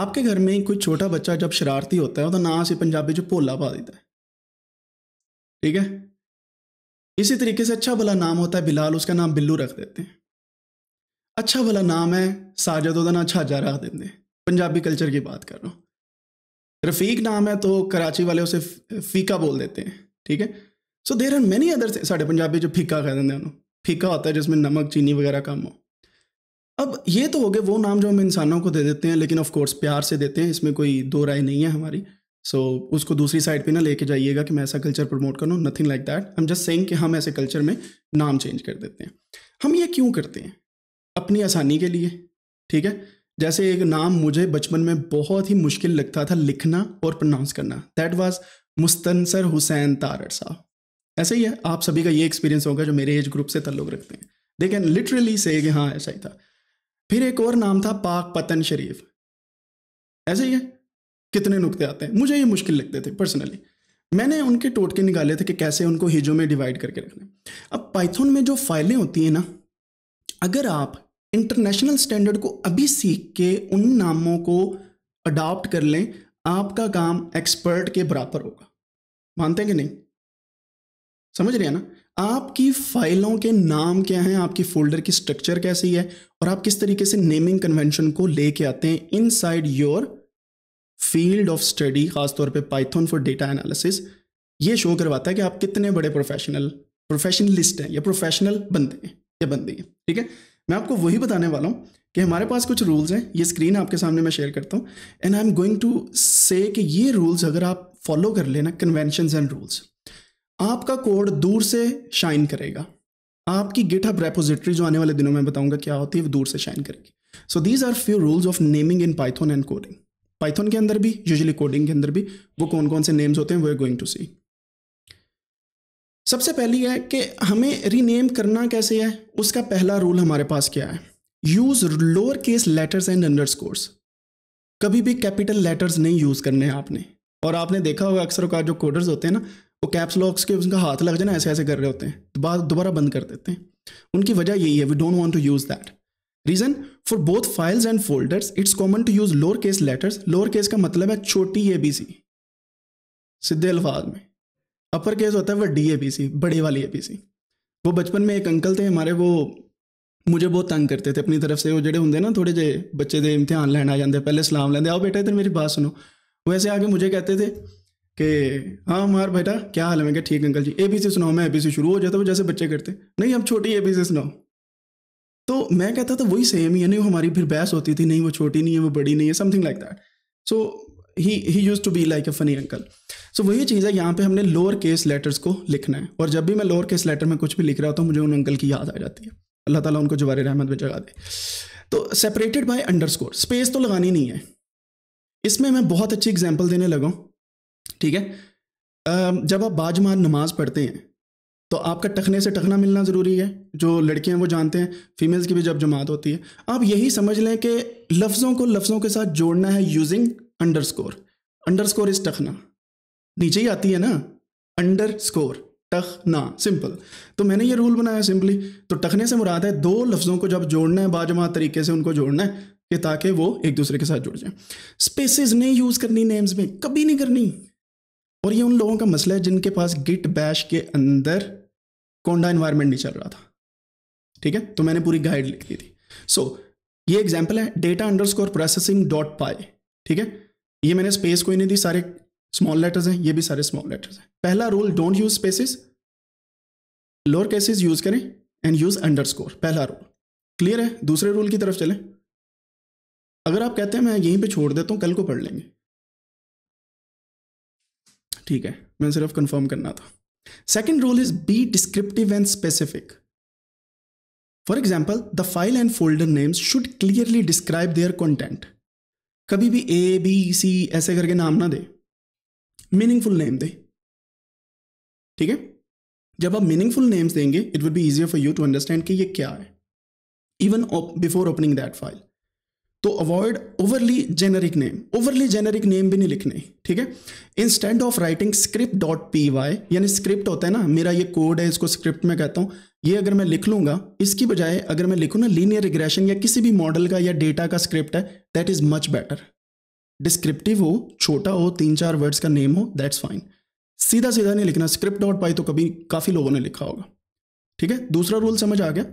आपके घर में कोई छोटा बच्चा जब शरारती होता है तो ना से पंजाबी जो भोला पा देता है ठीक है इसी तरीके से अच्छा भला नाम होता है बिलाल उसका नाम बिल्लू रख देते हैं अच्छा भला नाम है साजद ना छाजा रख देते हैं पंजाबी कल्चर की बात कर रहा हूँ रफ़ीक नाम है तो कराची वाले उसे फीका बोल देते हैं ठीक है so there are many other साढ़े पंजाबी जो फीका कह देंगे उन्होंने फीका होता है जिसमें नमक चीनी वगैरह कम हो अब ये तो हो गए वो नाम जो हम इंसानों को दे देते हैं लेकिन ऑफ कोर्स प्यार से देते हैं इसमें कोई दो राय नहीं है हमारी सो so, उसको दूसरी साइड पे ना लेके जाइएगा कि मैं ऐसा कल्चर प्रमोट करूँ nothing like that I am just saying कि हम ऐसे कल्चर में नाम चेंज कर देते हैं हम ये क्यों करते हैं अपनी आसानी के लिए ठीक है जैसे एक नाम मुझे बचपन में बहुत ही मुश्किल लगता था लिखना और प्रोनाउंस करना दैट वॉज़ मुस्तनसर हुसैन तारड़ साहब ऐसे ही है आप सभी का ये एक्सपीरियंस होगा जो मेरे एज ग्रुप से तल्लुक रखते हैं दे कैन लिटरली से हाँ ऐसा ही था फिर एक और नाम था पाक पतन शरीफ ऐसे ही है कितने नुकते आते हैं मुझे ये मुश्किल लगते थे पर्सनली मैंने उनके टोटके निकाले थे कि कैसे उनको हिजों में डिवाइड करके रखना अब पाइथन में जो फाइलें होती हैं ना अगर आप इंटरनेशनल स्टैंडर्ड को अभी सीख के उन नामों को अडॉप्ट कर लें आपका काम एक्सपर्ट के बराबर होगा मानते हैं कि नहीं समझ रहे हैं ना आपकी फाइलों के नाम क्या हैं आपकी फोल्डर की स्ट्रक्चर कैसी है और आप किस तरीके से नेमिंग कन्वेंशन को लेके आते हैं inside your field of study खासतौर पे पाइथन फॉर डेटा एनालिसिस ये शो करवाता है कि आप कितने बड़े प्रोफेशनल प्रोफेशनलिस्ट हैं या प्रोफेशनल बंदे हैं या बनते हैं ठीक है मैं आपको वही बताने वाला हूँ कि हमारे पास कुछ रूल्स हैं ये स्क्रीन आपके सामने मैं शेयर करता हूँ and I am going to say कि ये रूल्स अगर आप फॉलो कर लेना कन्वेंशन एंड रूल्स आपका कोड दूर से शाइन करेगा आपकी गिटहब रेपोजिटरी जो आने वाले दिनों में बताऊंगा क्या होती है वो दूर से शाइन करेगी so these are few rules of naming in Python and coding Python के अंदर भी यूजली कोडिंग के अंदर भी वो कौन कौन से नेम्स होते हैं we are going to see सबसे पहली है कि हमें रीनेम करना कैसे है उसका पहला रूल हमारे पास क्या है use lower case letters and underscores कभी भी कैपिटल लेटर्स नहीं यूज़ करने हैं आपने और आपने देखा होगा अक्सर का जो कोडर्स होते हैं ना वो कैप्स लॉक्स के उनका हाथ लग जाना ऐसे ऐसे कर रहे होते हैं तो बाद दोबारा बंद कर देते हैं उनकी वजह यही है we don't want to use that reason for both files and folders it's common to use lower case letters lower case का मतलब है छोटी ए बी सी सीधे अल्फाज में अपर केस होता है वह डी ए बी सी बड़ी वाली ए बी सी वो बचपन में एक अंकल थे हमारे वो मुझे बहुत तंग करते थे अपनी तरफ से वो जोड़े होंगे ना थोड़े जे बच्चे के इम्तिहान लैन आ जाते पहले सलाम लेंदे आओ बेटा इधर मेरी बात सुनो वैसे आगे मुझे कहते थे कि हाँ मार बेटा क्या हाल है मैं क्या ठीक uncle ji A B C सुनाओ मैं ए बी सी शुरू हो जाता हूँ जैसे बच्चे करते नहीं अब छोटी ए बी सी सुनाओ तो मैं कहता था वही सेम ही है नहीं हमारी फिर बहस होती थी नहीं वो छोटी नहीं है वो बड़ी नहीं है something like that so he he used to be like a funny uncle so वही चीज़ है यहाँ पे हमने लोअर केस लेटर्स को लिखना है और जब भी मैं लोअर केस लेटर में कुछ भी लिख रहा होता हूँ मुझे उन अंकल की याद आ जाती है अल्लाह ताला उनको जवार रहमत में जगा दे तो सेपरेटेड बाय अंडरस्कोर स्पेस तो लगानी नहीं है इसमें मैं बहुत अच्छी एग्जांपल देने लगा ठीक है जब आप बाजमा नमाज पढ़ते हैं तो आपका टखने से टखना मिलना ज़रूरी है जो लड़कियाँ हैं वो जानते हैं फीमेल्स की भी जब जमात होती है आप यही समझ लें कि लफ्ज़ों को लफ्ज़ों के साथ जोड़ना है using underscore underscore is टखना नीचे ही आती है ना अंडर स्कोर टखना सिंपल तो मैंने ये रूल बनाया सिंपली तो टखने से मुराद है दो लफ्ज़ों को जब जोड़ना है बाजमा तरीके से उनको जोड़ना है कि ताकि वो एक दूसरे के साथ जुड़ जाए स्पेसिस नहीं यूज़ करनी नेम्स में कभी नहीं करनी और ये उन लोगों का मसला है जिनके पास गिट बैश के अंदर कोंडा इन्वायरमेंट नहीं चल रहा था ठीक है तो मैंने पूरी गाइड लिख दी थी सो so, ये एग्जाम्पल है data underscore processing dot py ठीक है ये मैंने स्पेस कोई नहीं दी सारे स्मॉल लेटर्स हैं ये भी सारे स्मॉल लेटर्स हैं पहला rule don't use spaces lower cases use करें एंड यूज अंडर स्कोर पहला रूल क्लियर है दूसरे रूल की तरफ चलें अगर आप कहते हैं मैं यहीं पे छोड़ देता हूँ कल को पढ़ लेंगे ठीक है मैं सिर्फ कंफर्म करना था second rule is be descriptive and specific for example the file and folder names should clearly describe their content कभी भी ए बी सी ऐसे करके नाम ना दे मीनिंगफुल नेम दे ठीक है जब आप मीनिंगफुल नेम्स देंगे it will be easier for you to understand कि ये क्या है even before opening that file तो avoid overly generic name overly generic name भी नहीं लिखने ठीक है instead of writing script dot P Y यानी स्क्रिप्ट होता है ना मेरा ये कोड है इसको स्क्रिप्ट में कहता हूँ ये अगर मैं लिख लूंगा इसकी बजाय अगर मैं लिखूँ ना लीनियर रिग्रेशन या किसी भी मॉडल का या डेटा का स्क्रिप्ट है that is much better descriptive हो छोटा हो तीन चार वर्ड्स का नेम हो दैट्स फाइन सीधा सीधा नहीं लिखना स्क्रिप्ट डॉट पाई तो कभी काफ़ी लोगों ने लिखा होगा ठीक है दूसरा रूल समझ आ गया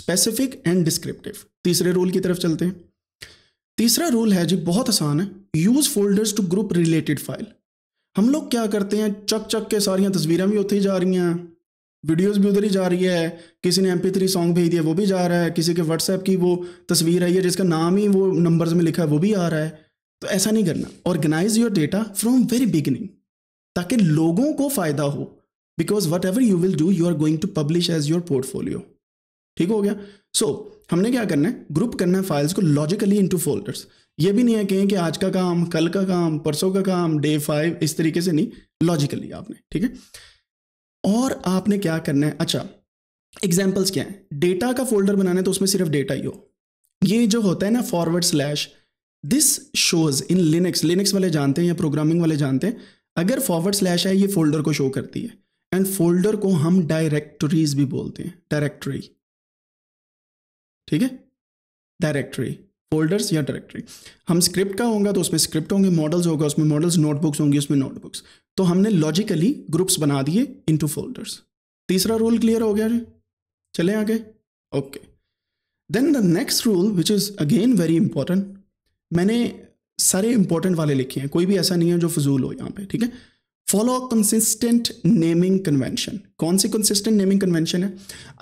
स्पेसिफिक एंड डिस्क्रिप्टिव तीसरे रूल की तरफ चलते हैं तीसरा रूल है जी बहुत आसान है use folders to group related file हम लोग क्या करते हैं चक चक के सारियां तस्वीरें भी उतरी जा रही हैं वीडियोस भी उधर ही जा रही है किसी ने एम थ्री सॉन्ग भेज दिया वो भी जा रहा है किसी के व्हाट्सएप की वो तस्वीर आई है जिसका नाम ही वो नंबर्स में लिखा है वो भी आ रहा है तो ऐसा नहीं करना organise your data from very beginning ताकि लोगों को फ़ायदा हो because whatever you will do you are going to publish as your portfolio ठीक हो गया सो so, हमने क्या करना है ग्रुप करना है फाइल्स को लॉजिकली इनटू फोल्डर्स ये भी नहीं है कहें कि आज का काम कल का काम परसों का काम डे फाइव इस तरीके से नहीं लॉजिकली आपने ठीक है और आपने क्या करना है अच्छा एग्जाम्पल्स क्या है डेटा का फोल्डर बनाना है तो उसमें सिर्फ डेटा ही हो ये जो होता है ना forward slash this shows in Linux Linux वाले जानते हैं या प्रोग्रामिंग वाले जानते हैं अगर फॉरवर्ड स्लैश है ये फोल्डर को शो करती है एंड फोल्डर को हम डायरेक्टरीज भी बोलते हैं डायरेक्टरी ठीक है डायरेक्टरी फोल्डर्स या डायरेक्टरी हम स्क्रिप्ट का होगा तो उसमें स्क्रिप्ट होंगे मॉडल्स होगा उसमें मॉडल्स नोटबुक्स होंगे उसमें नोटबुक्स तो हमने लॉजिकली ग्रुप्स बना दिए इनटू फोल्डर्स तीसरा रूल क्लियर हो गया जी चले आगे okay then the next rule which is again very important मैंने सारे इंपॉर्टेंट वाले लिखे हैं कोई भी ऐसा नहीं है जो फजूल हो यहाँ पे ठीक है फॉलो कंसिस्टेंट नेमिंग कन्वेंशन कौन सी कंसिस्टेंट नेमिंग कन्वेंशन है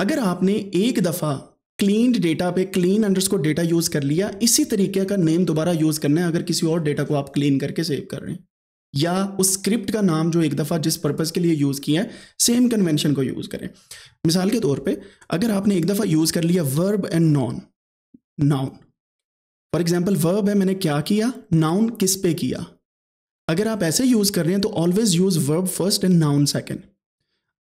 अगर आपने एक दफ़ा क्लीन डेटा पे क्लीन अंडर डेटा यूज़ कर लिया इसी तरीके का नेम दोबारा यूज़ करना है अगर किसी और डेटा को आप क्लीन करके सेव कर रहे हैं या उस स्क्रिप्ट का नाम जो एक दफ़ा जिस पर्पज़ के लिए यूज़ किया है सेम कन्वेंशन को यूज़ करें मिसाल के तौर पर अगर आपने एक दफ़ा यूज़ कर लिया verb and non noun for example verb है मैंने क्या किया नाउन किस पे किया अगर आप ऐसे यूज़ कर रहे हैं तो always use verb first and noun second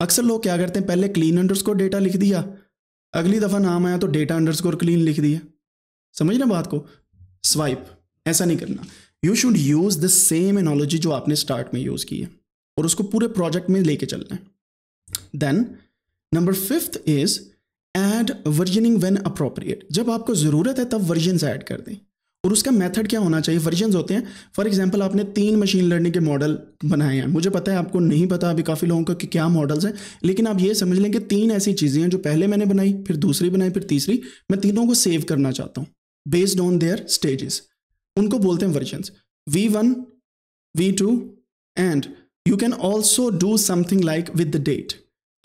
अक्सर लोग क्या करते हैं पहले क्लीन अंडरस्कोर डेटा लिख दिया अगली दफ़ा नाम आया तो डेटा अंडर स्कोर क्लीन लिख दिया समझ ना बात को स्वाइप ऐसा नहीं करना you should use the same analogy जो आपने स्टार्ट में यूज़ की है और उसको पूरे प्रोजेक्ट में लेके चलना है then number fifth is add versioning when appropriate जब आपको ज़रूरत है तब वर्जन ऐड कर दें और उसका मेथड क्या होना चाहिए वर्जन होते हैं फॉर एग्जांपल आपने तीन मशीन लर्निंग के मॉडल बनाए हैं मुझे पता है आपको नहीं पता अभी काफ़ी लोगों का कि क्या मॉडल्स हैं लेकिन आप ये समझ लें कि तीन ऐसी चीज़ें हैं जो पहले मैंने बनाई फिर दूसरी बनाई फिर तीसरी मैं तीनों को सेव करना चाहता हूँ बेस्ड ऑन देयर स्टेजेस उनको बोलते हैं version V one V two and you can also do something like with the date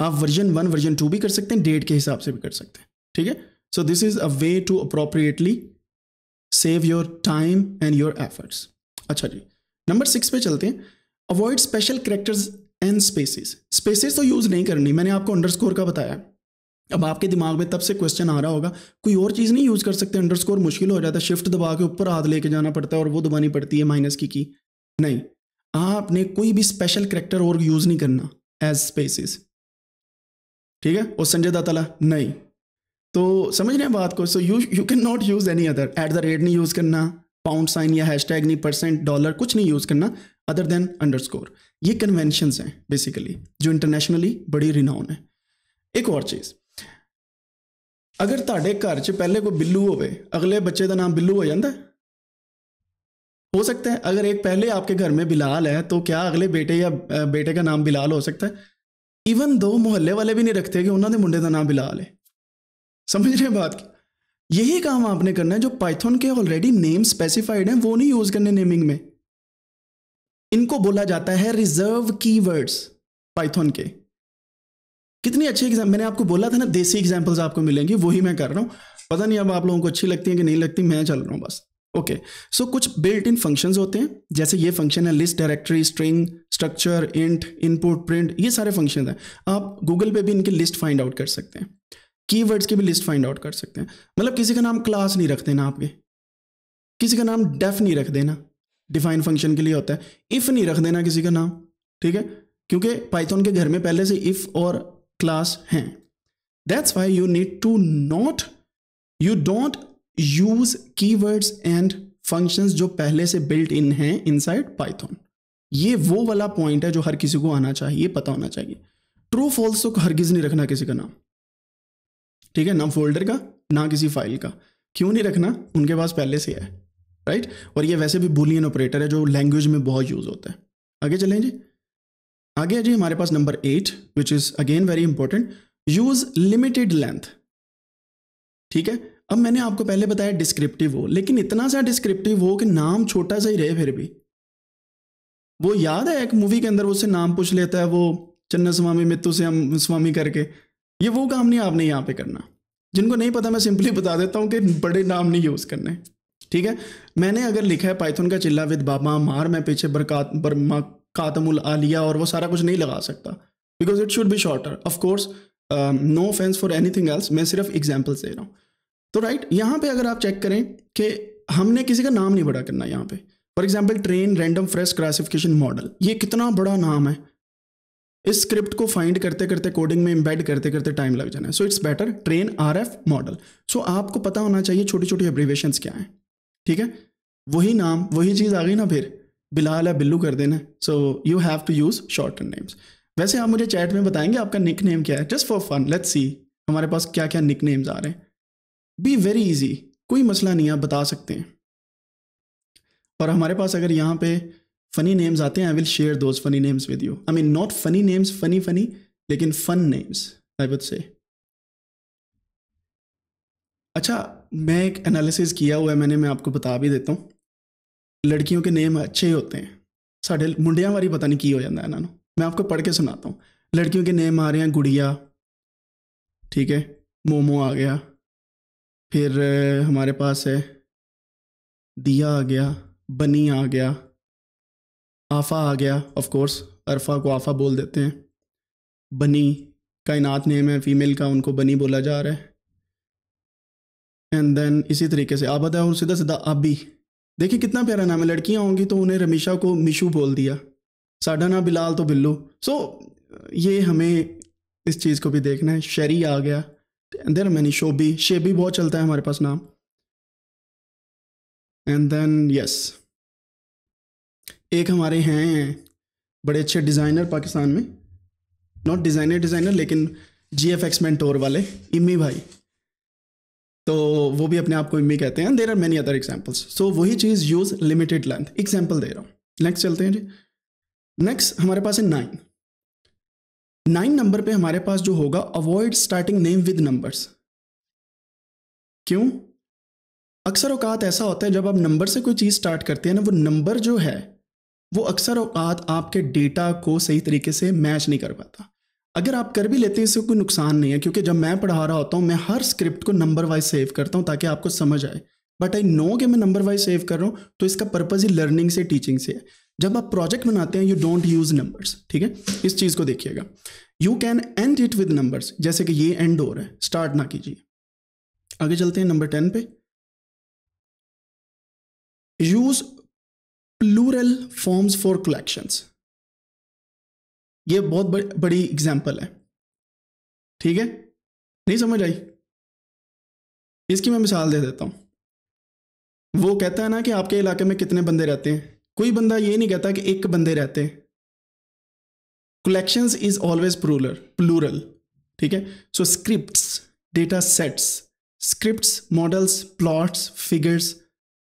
आप वर्जन वन वर्जन टू भी कर सकते हैं डेट के हिसाब से भी कर सकते हैं ठीक है so this is a way to appropriately save your time and your efforts अच्छा जी नंबर सिक्स पे चलते हैं avoid special characters and spaces spaces तो यूज़ नहीं करनी मैंने आपको अंडरस्कोर का बताया अब आपके दिमाग में तब से क्वेश्चन आ रहा होगा कोई और चीज़ नहीं यूज़ कर सकते अंडरस्कोर मुश्किल हो जाता है शिफ्ट दबा के ऊपर हाथ लेके जाना पड़ता है और वो दबानी पड़ती है माइनस की की नहीं आपने कोई भी स्पेशल करेक्टर और यूज़ नहीं करना एज स्पेसिस ठीक है और संजय दाताला नहीं तो समझ रहे हैं बात को so you you can not use any other at the rate नहीं यूज़ करना पाउंड साइन या हैशटैग नहीं परसेंट डॉलर कुछ नहीं यूज़ करना अदर देन स्कोर ये कन्वेंशन हैं बेसिकली जो इंटरनेशनली बड़ी रिनाउन है एक और चीज़ अगर ताे घर च पहले ਕੋਈ बिल्लू हो अगले बच्चे का नाम बिल्लू हो जाता हो सकता है अगर एक पहले आपके घर में बिलाल है तो क्या अगले बेटे या बेटे का नाम बिलाल हो सकता है इवन दो मोहल्ले वाले भी नहीं रखते कि उन्होंने मुंडे का नाम बिलाल है समझ रहे हैं बात की यही काम आपने करना है जो पाइथन के ऑलरेडी नेम स्पेसिफाइड हैं वो नहीं यूज करने नेमिंग में इनको बोला जाता है रिजर्व कीवर्ड्स पाइथन के कितनी अच्छी एग्जाम मैंने आपको बोला था ना देसी एग्जाम्पल्स आपको मिलेंगी वही मैं कर रहा हूँ पता नहीं अब आप लोगों को अच्छी लगती है कि नहीं लगती मैं चल रहा हूँ बस ओके सो so, कुछ बिल्ट इन फंक्शन होते हैं जैसे ये फंक्शन है list directory string structure int input print ये सारे फंक्शन हैं आप गूगल पे भी इनकी लिस्ट फाइंड आउट कर सकते हैं कीवर्ड्स की भी लिस्ट फाइंड आउट कर सकते हैं मतलब किसी का नाम क्लास नहीं रख देना आपके किसी का नाम डेफ नहीं रख देना डिफाइन फंक्शन के लिए होता है इफ़ नहीं रख देना किसी का नाम ठीक है क्योंकि पाइथन के घर में पहले से इफ़ और क्लास हैं that's why you need to not you don't use keywords and functions जो पहले से बिल्ट इन हैं इनसाइड पाइथन ये वो वाला पॉइंट है जो हर किसी को आना चाहिए पता होना चाहिए ट्रू फॉल्स तो हरगिज नहीं रखना किसी का नाम ठीक है ना फोल्डर का ना किसी फाइल का क्यों नहीं रखना उनके पास पहले से है राइट और ये वैसे भी बुलियन ऑपरेटर है जो लैंग्वेज में बहुत यूज़ होता है आगे चलें जी आगे है जी हमारे पास number eight which is again very important use limited length ठीक है अब मैंने आपको पहले बताया डिस्क्रिप्टिव हो लेकिन इतना सा डिस्क्रिप्टिव हो कि नाम छोटा सा ही रहे फिर भी वो याद है एक मूवी के अंदर उससे नाम पूछ लेता है वो चन्ना स्वामी मित्तु से हम स्वामी करके ये वो काम नहीं आपने यहाँ पे करना जिनको नहीं पता मैं सिंपली बता देता हूँ कि बड़े नाम नहीं यूज़ करने ठीक है मैंने अगर लिखा है पाइथन का चिल्ला विद बाबा मार मैं पीछे बरकात बरमा कातमुल आलिया और वो सारा कुछ नहीं लगा सकता because it should be shorter of course no offence for anything else मैं सिर्फ एग्जाम्पल्स दे रहा हूँ तो राइट right, यहाँ पे अगर आप चेक करें कि हमने किसी का नाम नहीं बड़ा करना यहाँ पे for example train random forest classification model ये कितना बड़ा नाम है इस स्क्रिप्ट को फाइंड करते करते कोडिंग में इम्बेड करते करते टाइम लग जाना है so it's better train R F model so आपको पता होना चाहिए छोटी छोटी एब्रीवेशन क्या हैं ठीक है वही नाम वही चीज़ आ गई ना फिर बिलाल या बिल्लू कर देना so you have to use short names वैसे आप मुझे चैट में बताएंगे आपका निक नेम क्या है just for fun let's see हमारे पास क्या क्या निक नेम्स आ रहे हैं बी वेरी इजी कोई मसला नहीं आप बता सकते हैं और हमारे पास अगर यहाँ पे फनी नेम्स आते हैं I will share those funny names with you I mean not funny names funny funny लेकिन fun names I would say अच्छा मैं एक एनालिसिस किया हुआ है मैंने मैं आपको बता भी देता हूँ लड़कियों के नेम अच्छे ही होते हैं साढ़े मुंडिया बारी पता नहीं की हो जाता है ਨੂੰ मैं आपको पढ़ के सुनाता हूँ लड़कियों के नेम आ रहे हैं गुड़िया ठीक है मोमो आ गया फिर हमारे पास है दिया आ गया बनी आ गया आफ़ा आ गया ऑफ कोर्स अरफा को आफ़ा बोल देते हैं बनी कायनात नेम है फीमेल का उनको बनी बोला जा रहा है एंड देन इसी तरीके से आबद है और सीधा सीधा आबी देखिए कितना प्यारा नाम है लड़कियाँ होंगी तो उन्हें रमीशा को मिशू बोल दिया साढ़ा ना बिलाल तो बिल्लू सो so, ये हमें इस चीज़ को भी देखना है शरी आ गया देर मैनी शोबी शेबी बहुत चलता है हमारे पास नाम एंड देन यस एक हमारे हैं बड़े अच्छे डिज़ाइनर पाकिस्तान में नॉट डिज़ाइनर डिज़ाइनर लेकिन जी एफ एक्स टोर वाले इमी भाई तो वो भी अपने आप को इम्मी कहते हैं there are many other examples so वही चीज़ यूज़ लिमिटेड लेंथ एग्जाम्पल दे रहा हूँ नेक्स्ट चलते हैं जी नेक्स्ट हमारे पास है नाइन नाइन नंबर पे हमारे पास जो होगा avoid starting name with numbers क्यों अक्सर अवकात ऐसा होता है जब आप नंबर से कोई चीज़ स्टार्ट करते हैं ना वो नंबर जो है वो अक्सर अवकात आपके डेटा को सही तरीके से मैच नहीं कर पाता अगर आप कर भी लेते हैं इससे कोई नुकसान नहीं है क्योंकि जब मैं पढ़ा रहा होता हूँ मैं हर स्क्रिप्ट को नंबर वाइज सेव करता हूँ ताकि आपको समझ आए बट आई नो कि मैं नंबर वाइज सेव कर रहा हूँ तो इसका पर्पज़ ही लर्निंग से टीचिंग से है जब आप प्रोजेक्ट बनाते हैं यू डोंट यूज़ नंबर्स ठीक है इस चीज़ को देखिएगा you can end it with numbers जैसे कि ये एंड हो रहा है स्टार्ट ना कीजिए आगे चलते हैं नंबर टेन पे use plural forms for collections ये बहुत बड़ी एग्जाम्पल है ठीक है नहीं समझ आई इसकी मैं मिसाल दे देता हूं वो कहता है ना कि आपके इलाके में कितने बंदे रहते हैं कोई बंदा ये नहीं कहता कि एक बंदे रहते हैं collections is always plural plural ठीक है so script data sets script models plots figures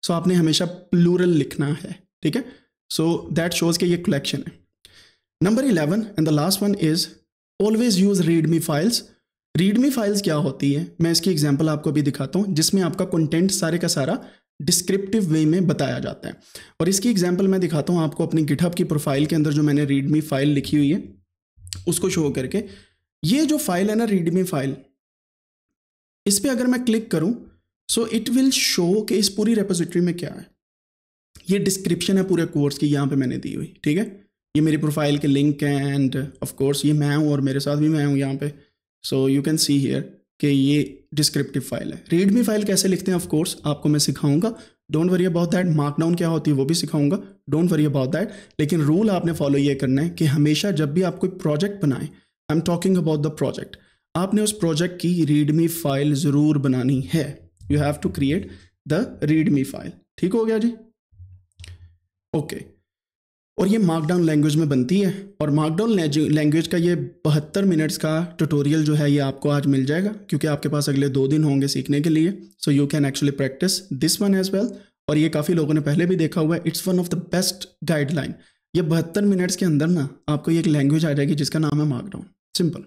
so आपने हमेशा प्लूरल लिखना है ठीक है सो दैट शोज के ये कलेक्शन है number eleven and the last one is always use readme files readme files क्या होती है मैं इसकी एग्जाम्पल आपको भी दिखाता हूँ जिसमें आपका कंटेंट सारे का सारा डिस्क्रिप्टिव वे में बताया जाता है और इसकी एग्जाम्पल मैं दिखाता हूँ आपको अपनी गिटहब की प्रोफाइल के अंदर जो मैंने रीडमी फाइल लिखी हुई है उसको शो करके ये जो फाइल है ना रीडमी फाइल इस पर अगर मैं क्लिक करूँ सो इट विल शो कि इस पूरी रेपोजिटरी में क्या है ये डिस्क्रिप्शन है पूरे कोर्स की यहाँ पे मैंने दी हुई ठीक है ये मेरी प्रोफाइल के लिंक हैं एंड ऑफ कोर्स ये मैं हूँ और मेरे साथ भी मैं हूँ यहाँ पे so you can see here कि ये डिस्क्रिप्टिव फाइल है रीड मी फाइल कैसे लिखते हैं ऑफ कोर्स आपको मैं सिखाऊंगा don't worry about that markdown क्या होती है वो भी सिखाऊंगा डोंट वरी अबाउट दैट लेकिन रूल आपने फॉलो ये करना है कि हमेशा जब भी आप कोई प्रोजेक्ट बनाएं I am talking about the project आपने उस प्रोजेक्ट की रीडमी फाइल ज़रूर बनानी है you have to create the readme file ठीक हो गया जी ओके और ये मार्कडाउन लैंग्वेज में बनती है और मार्कडाउन लैंग्वेज का ये बहत्तर मिनट्स का ट्यूटोरियल जो है ये आपको आज मिल जाएगा क्योंकि आपके पास अगले दो दिन होंगे सीखने के लिए so you can actually practise this one as well और ये काफ़ी लोगों ने पहले भी देखा हुआ है it's one of the best guideline ये बहत्तर मिनट्स के अंदर ना आपको एक लैंग्वेज आ जाएगी जिसका नाम है मार्कडाउन सिंपल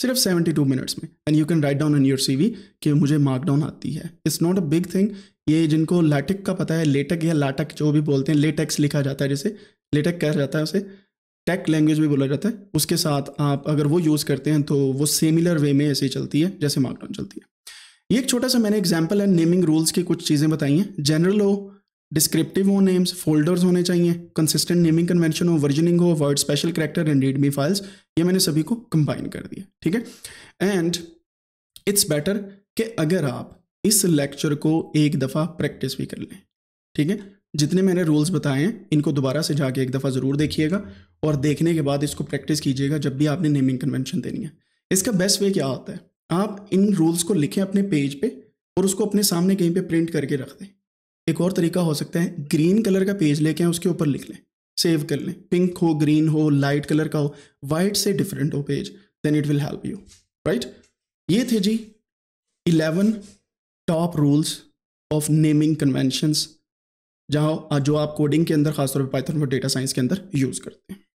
सिर्फ 72 मिनट्स में and you can write down in your CV कि मुझे मार्कडाउन आती है it's not a big thing ये जिनको लैटिक का पता है लेटक या लाटक जो भी बोलते हैं लेटेक्स लिखा जाता है जैसे लेटेक कह जाता है उसे टेक लैंग्वेज भी बोला जाता है उसके साथ आप अगर वो यूज़ करते हैं तो वो सिमिलर वे में ऐसे ही चलती है जैसे मार्कडाउन चलती है ये एक छोटा सा मैंने एग्जाम्पल एंड नेमिंग रूल्स की कुछ चीज़ें बताई हैं जनरल हो डिस्क्रिप्टिव हो नेम्स फोल्डर्स होने चाहिए कंसिस्टेंट नेमिंग कन्वेंशन हो वर्जनिंग हो word special character and readme files ये मैंने सभी को कंबाइन कर दिया ठीक है एंड इट्स बेटर कि अगर आप इस लेक्चर को एक दफ़ा प्रैक्टिस भी कर लें ठीक है जितने मैंने रूल्स बताए हैं इनको दोबारा से जाके एक दफ़ा ज़रूर देखिएगा और देखने के बाद इसको प्रैक्टिस कीजिएगा जब भी आपने नेमिंग कन्वेंशन देनी है इसका बेस्ट वे क्या होता है आप इन रूल्स को लिखें अपने पेज पे और उसको अपने सामने कहीं पे प्रिंट करके रख दें एक और तरीका हो सकता है ग्रीन कलर का पेज लेके उसके ऊपर लिख लें सेव कर लें पिंक हो ग्रीन हो लाइट कलर का हो वाइट से डिफरेंट हो page then it will help you right ये थे जी eleven top rules of naming conventions जहाँ जो आप कोडिंग के अंदर खासतौर पर पाइथन और डेटा साइंस के अंदर यूज़ करते हैं